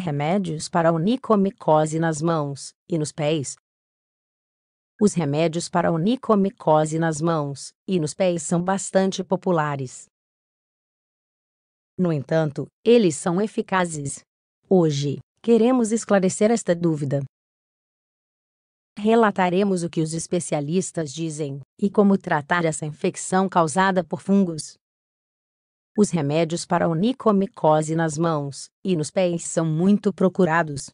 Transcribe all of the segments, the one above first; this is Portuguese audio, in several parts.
Remédios para onicomicose nas mãos e nos pés. Os remédios para onicomicose nas mãos e nos pés são bastante populares. No entanto, eles são eficazes. Hoje, queremos esclarecer esta dúvida. Relataremos o que os especialistas dizem e como tratar essa infecção causada por fungos. Os remédios para onicomicose nas mãos e nos pés são muito procurados.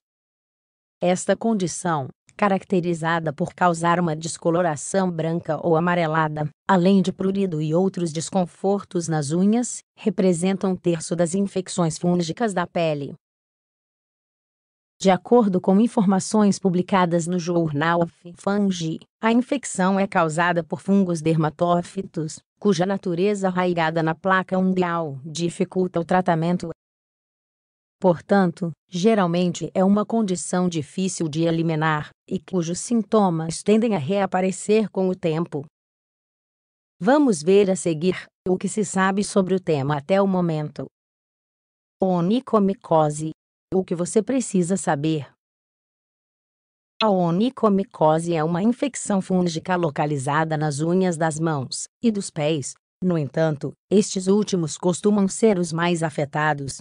Esta condição, caracterizada por causar uma descoloração branca ou amarelada, além de prurido e outros desconfortos nas unhas, representa um terço das infecções fúngicas da pele. De acordo com informações publicadas no jornal Fungi, a infecção é causada por fungos dermatófitos, cuja natureza arraigada na placa ungual dificulta o tratamento. Portanto, geralmente é uma condição difícil de eliminar e cujos sintomas tendem a reaparecer com o tempo. Vamos ver a seguir o que se sabe sobre o tema até o momento. Onicomicose. O que você precisa saber. A onicomicose é uma infecção fúngica localizada nas unhas das mãos e dos pés. No entanto, estes últimos costumam ser os mais afetados.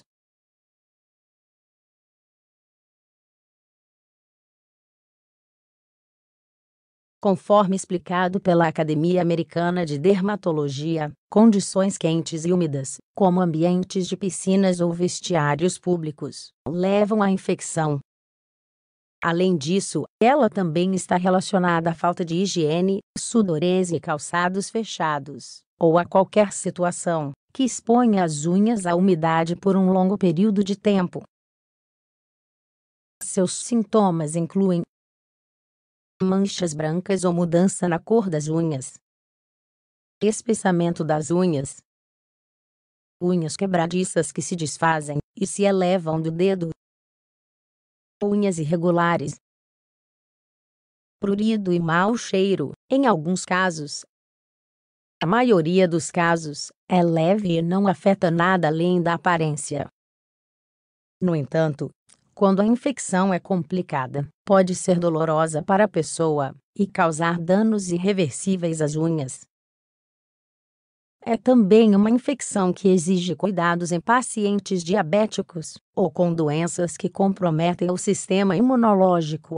Conforme explicado pela Academia Americana de Dermatologia, condições quentes e úmidas, como ambientes de piscinas ou vestiários públicos, levam à infecção, Além disso, ela também está relacionada à falta de higiene, sudorese e calçados fechados, ou a qualquer situação que exponha as unhas à umidade por um longo período de tempo. Seus sintomas incluem manchas brancas ou mudança na cor das unhas, espessamento das unhas, unhas quebradiças que se desfazem e se elevam do dedo, punhas irregulares, prurido e mau cheiro, em alguns casos. A maioria dos casos é leve e não afeta nada além da aparência. No entanto, quando a infecção é complicada, pode ser dolorosa para a pessoa e causar danos irreversíveis às unhas, é também uma infecção que exige cuidados em pacientes diabéticos ou com doenças que comprometem o sistema imunológico.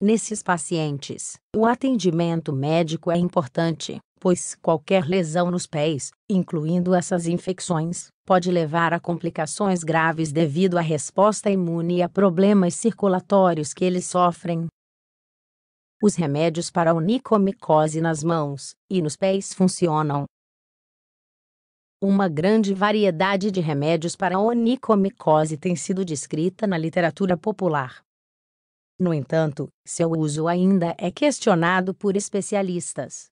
Nesses pacientes, o atendimento médico é importante, pois qualquer lesão nos pés, incluindo essas infecções, pode levar a complicações graves devido à resposta imune e a problemas circulatórios que eles sofrem. Os remédios para a onicomicose nas mãos e nos pés funcionam. Uma grande variedade de remédios para a onicomicose tem sido descrita na literatura popular. No entanto, seu uso ainda é questionado por especialistas.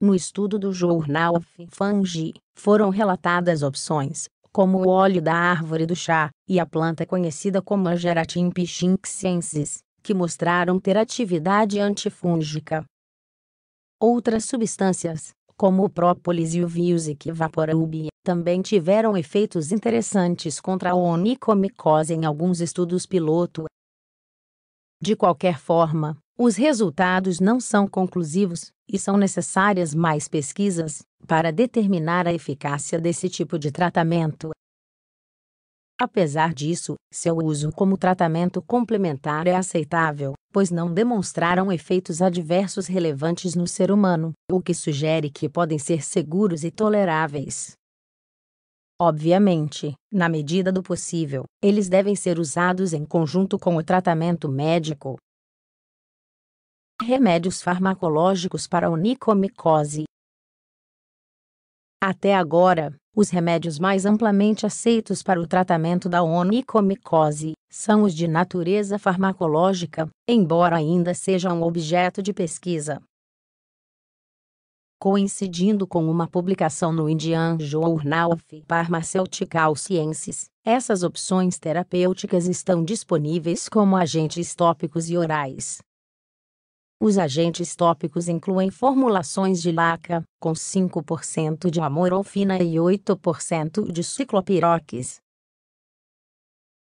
No estudo do jornal Fungi, foram relatadas opções, como o óleo da árvore do chá e a planta conhecida como a Geratin pichinxiensis, que mostraram ter atividade antifúngica. Outras substâncias, como o própolis e o Viusik vaporub, também tiveram efeitos interessantes contra a onicomicose em alguns estudos piloto. De qualquer forma, os resultados não são conclusivos e são necessárias mais pesquisas para determinar a eficácia desse tipo de tratamento. Apesar disso, seu uso como tratamento complementar é aceitável, pois não demonstraram efeitos adversos relevantes no ser humano, o que sugere que podem ser seguros e toleráveis. Obviamente, na medida do possível, eles devem ser usados em conjunto com o tratamento médico. Remédios farmacológicos para onicomicose. Até agora, os remédios mais amplamente aceitos para o tratamento da onicomicose são os de natureza farmacológica, embora ainda sejam objeto de pesquisa. Coincidindo com uma publicação no Indian Journal of Pharmaceutical Sciences, essas opções terapêuticas estão disponíveis como agentes tópicos e orais. Os agentes tópicos incluem formulações de laca, com 5% de amorolfina e 8% de ciclopirox.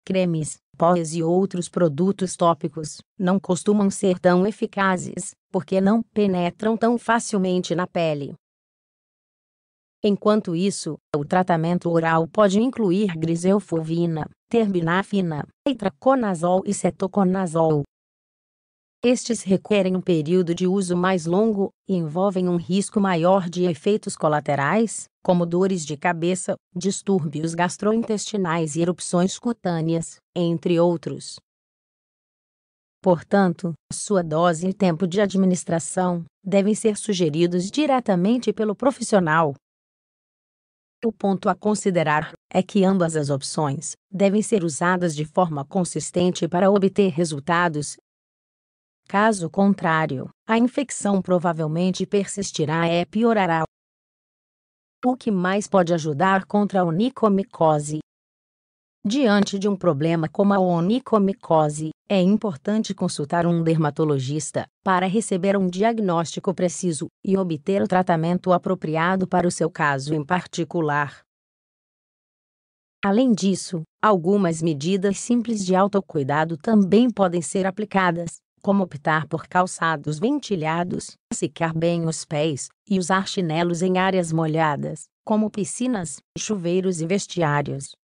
Cremes, pós e outros produtos tópicos não costumam ser tão eficazes, porque não penetram tão facilmente na pele. Enquanto isso, o tratamento oral pode incluir griselfovina, terbinafina, itraconazol e cetoconazol. Estes requerem um período de uso mais longo e envolvem um risco maior de efeitos colaterais, como dores de cabeça, distúrbios gastrointestinais e erupções cutâneas, entre outros. Portanto, sua dose e tempo de administração devem ser sugeridos diretamente pelo profissional. O ponto a considerar é que ambas as opções devem ser usadas de forma consistente para obter resultados Caso contrário, a infecção provavelmente persistirá e piorará. O que mais pode ajudar contra a onicomicose? Diante de um problema como a onicomicose, é importante consultar um dermatologista para receber um diagnóstico preciso e obter o tratamento apropriado para o seu caso em particular. Além disso, algumas medidas simples de autocuidado também podem ser aplicadas, como optar por calçados ventilhados, secar bem os pés e usar chinelos em áreas molhadas, como piscinas, chuveiros e vestiários.